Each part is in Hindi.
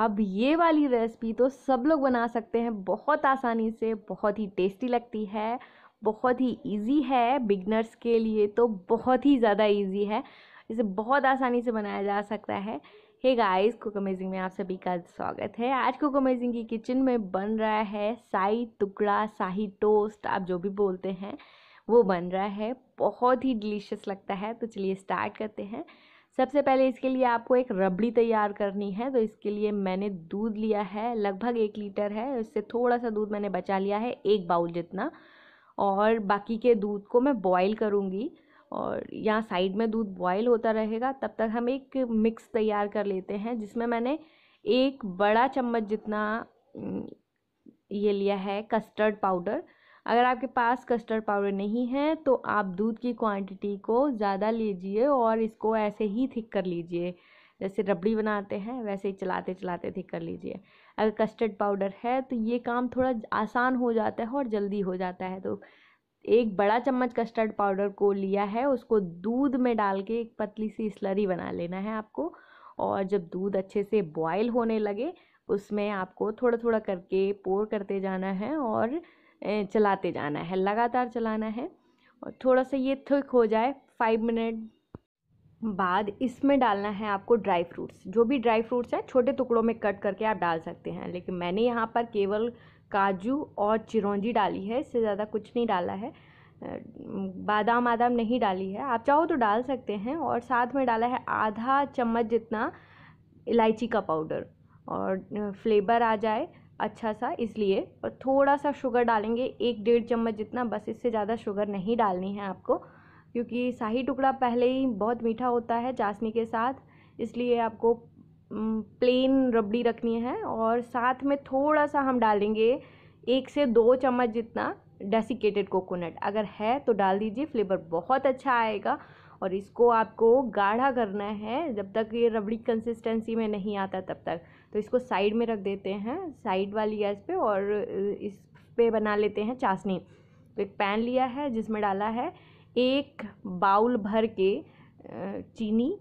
अब ये वाली रेसिपी तो सब लोग बना सकते हैं बहुत आसानी से बहुत ही टेस्टी लगती है बहुत ही इजी है बिगनर्स के लिए तो बहुत ही ज़्यादा इजी है इसे बहुत आसानी से बनाया जा सकता है हे गाइस कुक अमेजिंग में आप सभी का स्वागत है आज कुक अमेजिंग की किचन में बन रहा है साई टुकड़ा शाही टोस्ट आप जो भी बोलते हैं वो बन रहा है बहुत ही डिलीशियस लगता है तो चलिए स्टार्ट करते हैं सबसे पहले इसके लिए आपको एक रबड़ी तैयार करनी है तो इसके लिए मैंने दूध लिया है लगभग एक लीटर है इससे थोड़ा सा दूध मैंने बचा लिया है एक बाउल जितना और बाकी के दूध को मैं बॉईल करूँगी और यहाँ साइड में दूध बॉईल होता रहेगा तब तक हम एक मिक्स तैयार कर लेते हैं जिसमें मैंने एक बड़ा चम्मच जितना ये लिया है कस्टर्ड पाउडर अगर आपके पास कस्टर्ड पाउडर नहीं है तो आप दूध की क्वांटिटी को ज़्यादा लीजिए और इसको ऐसे ही थिक कर लीजिए जैसे रबड़ी बनाते हैं वैसे ही चलाते चलाते थिक कर लीजिए अगर कस्टर्ड पाउडर है तो ये काम थोड़ा आसान हो जाता है और जल्दी हो जाता है तो एक बड़ा चम्मच कस्टर्ड पाउडर को लिया है उसको दूध में डाल के एक पतली सी स्लरी बना लेना है आपको और जब दूध अच्छे से बॉयल होने लगे उसमें आपको थोड़ा थोड़ा करके पोर करते जाना है और चलाते जाना है लगातार चलाना है और थोड़ा सा ये थिक हो जाए फाइव मिनट बाद इसमें डालना है आपको ड्राई फ्रूट्स जो भी ड्राई फ्रूट्स हैं छोटे टुकड़ों में कट करके आप डाल सकते हैं लेकिन मैंने यहाँ पर केवल काजू और चिरौंजी डाली है इससे ज़्यादा कुछ नहीं डाला है बादाम आदाम नहीं डाली है आप चाहो तो डाल सकते हैं और साथ में डाला है आधा चम्मच जितना इलायची का पाउडर और फ्लेवर आ जाए अच्छा सा इसलिए और थोड़ा सा शुगर डालेंगे एक डेढ़ चम्मच जितना बस इससे ज़्यादा शुगर नहीं डालनी है आपको क्योंकि शाही टुकड़ा पहले ही बहुत मीठा होता है चाशनी के साथ इसलिए आपको प्लेन रबड़ी रखनी है और साथ में थोड़ा सा हम डालेंगे एक से दो चम्मच जितना डेसिकेटेड कोकोनट अगर है तो डाल दीजिए फ्लेवर बहुत अच्छा आएगा और इसको आपको गाढ़ा करना है जब तक ये रबड़ी कंसिस्टेंसी में नहीं आता तब तक तो इसको साइड में रख देते हैं साइड वाली गैस पे और इस पे बना लेते हैं चाशनी तो एक पैन लिया है जिसमें डाला है एक बाउल भर के चीनी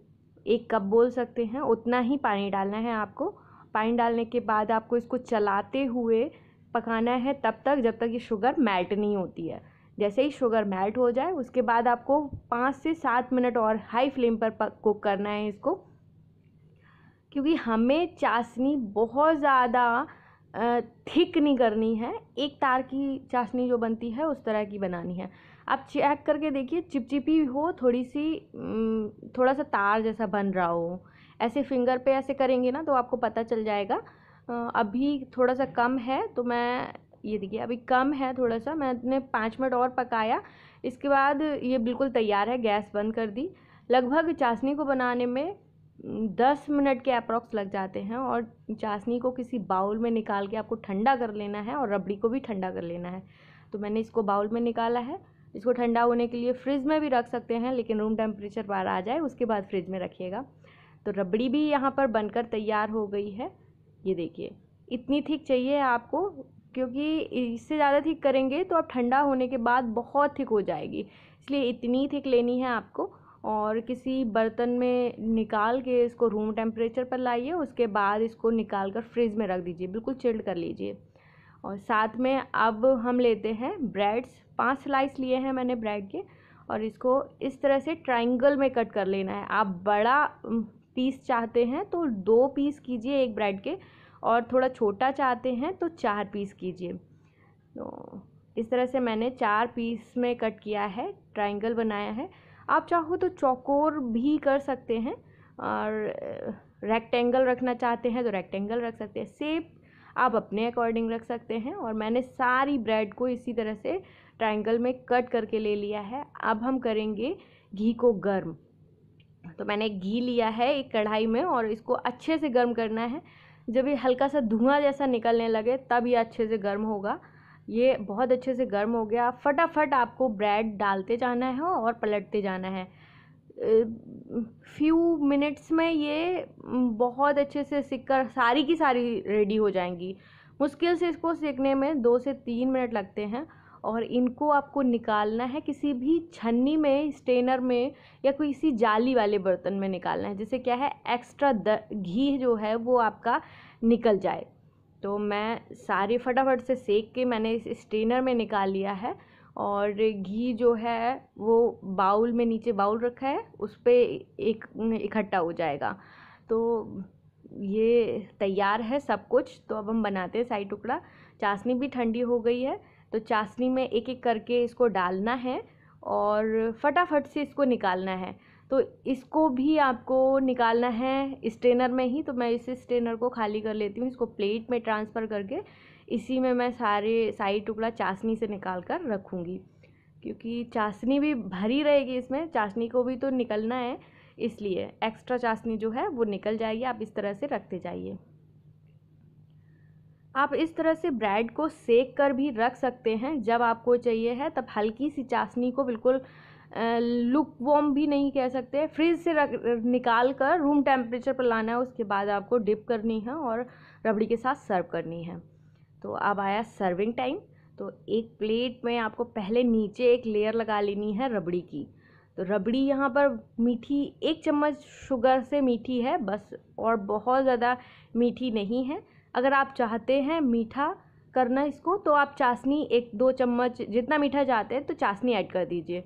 एक कप बोल सकते हैं उतना ही पानी डालना है आपको पानी डालने के बाद आपको इसको चलाते हुए पकाना है तब तक जब तक ये शुगर मेल्ट नहीं होती है जैसे ही शुगर मेल्ट हो जाए उसके बाद आपको पाँच से सात मिनट और हाई फ्लेम पर कुक करना है इसको क्योंकि हमें चाशनी बहुत ज़्यादा थिक नहीं करनी है एक तार की चाशनी जो बनती है उस तरह की बनानी है आप चेक करके देखिए चिपचिपी हो थोड़ी सी थोड़ा सा तार जैसा बन रहा हो ऐसे फिंगर पे ऐसे करेंगे ना तो आपको पता चल जाएगा अभी थोड़ा सा कम है तो मैं ये देखिए अभी कम है थोड़ा सा मैंने पाँच मिनट और पकाया इसके बाद ये बिल्कुल तैयार है गैस बंद कर दी लगभग चाशनी को बनाने में दस मिनट के अप्रॉक्स लग जाते हैं और चाशनी को किसी बाउल में निकाल के आपको ठंडा कर लेना है और रबड़ी को भी ठंडा कर लेना है तो मैंने इसको बाउल में निकाला है इसको ठंडा होने के लिए फ्रिज में भी रख सकते हैं लेकिन रूम टेम्परेचर बाहर आ जाए उसके बाद फ्रिज में रखिएगा तो रबड़ी भी यहाँ पर बनकर तैयार हो गई है ये देखिए इतनी थिक चाहिए आपको क्योंकि इससे ज़्यादा थिक करेंगे तो आप ठंडा होने के बाद बहुत थिक हो जाएगी इसलिए इतनी थिक लेनी है आपको और किसी बर्तन में निकाल के इसको रूम टेम्परेचर पर लाइए उसके बाद इसको निकाल कर फ्रिज में रख दीजिए बिल्कुल चिल्ड कर लीजिए और साथ में अब हम लेते हैं ब्रेड्स पांच स्लाइस लिए हैं मैंने ब्रेड के और इसको इस तरह से ट्राइंगल में कट कर लेना है आप बड़ा पीस चाहते हैं तो दो पीस कीजिए एक ब्रेड के और थोड़ा छोटा चाहते हैं तो चार पीस कीजिए तो इस तरह से मैंने चार पीस में कट किया है ट्राइंगल बनाया है आप चाहो तो चौकोर भी कर सकते हैं और रेक्टेंगल रखना चाहते हैं तो रेक्टेंगल रख सकते हैं सेप आप अपने अकॉर्डिंग रख सकते हैं और मैंने सारी ब्रेड को इसी तरह से ट्राइंगल में कट करके ले लिया है अब हम करेंगे घी को गर्म तो मैंने घी लिया है एक कढ़ाई में और इसको अच्छे से गर्म करना है जब ये हल्का सा धुआं जैसा निकलने लगे तब ये अच्छे से गर्म होगा ये बहुत अच्छे से गर्म हो गया फटाफट आपको ब्रेड डालते जाना है और पलटते जाना है फ्यू मिनट्स में ये बहुत अच्छे से सीख कर सारी की सारी रेडी हो जाएंगी मुश्किल से इसको सीखने में दो से तीन मिनट लगते हैं और इनको आपको निकालना है किसी भी छन्नी में स्टेनर में या किसी जाली वाले बर्तन में निकालना है जिससे क्या है एक्स्ट्रा घी जो है वो आपका निकल जाए तो मैं सारे फटाफट से सेक के मैंने इस स्टेनर में निकाल लिया है और घी जो है वो बाउल में नीचे बाउल रखा है उस पर एक इकट्ठा हो जाएगा तो ये तैयार है सब कुछ तो अब हम बनाते हैं साई टुकड़ा चाशनी भी ठंडी हो गई है तो चाशनी में एक एक करके इसको डालना है और फटाफट से इसको निकालना है तो इसको भी आपको निकालना है स्टेनर में ही तो मैं इस स्टेनर को खाली कर लेती हूँ इसको प्लेट में ट्रांसफ़र करके इसी में मैं सारे साइड टुकड़ा चाशनी से निकाल कर रखूँगी क्योंकि चाशनी भी भरी रहेगी इसमें चाशनी को भी तो निकलना है इसलिए एक्स्ट्रा चाशनी जो है वो निकल जाएगी आप इस तरह से रखते जाइए आप इस तरह से ब्रेड को सेक कर भी रख सकते हैं जब आपको चाहिए है तब हल्की सी चाशनी को बिल्कुल लुक वॉम भी नहीं कह सकते फ्रिज से रख निकाल कर रूम टेम्परेचर पर लाना है उसके बाद आपको डिप करनी है और रबड़ी के साथ सर्व करनी है तो अब आया सर्विंग टाइम तो एक प्लेट में आपको पहले नीचे एक लेयर लगा लेनी है रबड़ी की तो रबड़ी यहाँ पर मीठी एक चम्मच शुगर से मीठी है बस और बहुत ज़्यादा मीठी नहीं है अगर आप चाहते हैं मीठा करना इसको तो आप चाशनी एक दो चम्मच जितना मीठा चाहते हैं तो चाशनी ऐड कर दीजिए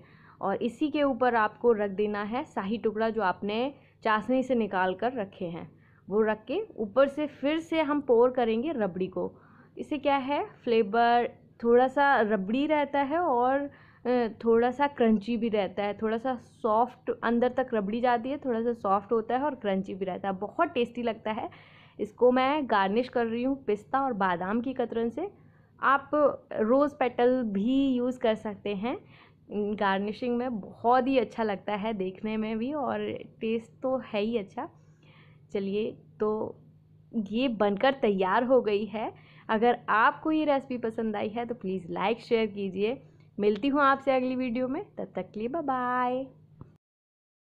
और इसी के ऊपर आपको रख देना है शाही टुकड़ा जो आपने चाशनी से निकाल कर रखे हैं वो रख के ऊपर से फिर से हम पोर करेंगे रबड़ी को इसे क्या है फ्लेवर थोड़ा सा रबड़ी रहता है और थोड़ा सा क्रंची भी रहता है थोड़ा सा सॉफ्ट अंदर तक रबड़ी जाती है थोड़ा सा सॉफ्ट होता है और क्रंची भी रहता है बहुत टेस्टी लगता है इसको मैं गार्निश कर रही हूँ पिस्ता और बादाम की कतरन से आप रोज़ पेटल भी यूज़ कर सकते हैं गार्निशिंग में बहुत ही अच्छा लगता है देखने में भी और टेस्ट तो है ही अच्छा चलिए तो ये बनकर तैयार हो गई है अगर आपको ये रेसिपी पसंद आई है तो प्लीज़ लाइक शेयर कीजिए मिलती हूँ आपसे अगली वीडियो में तब तक के लिए बाय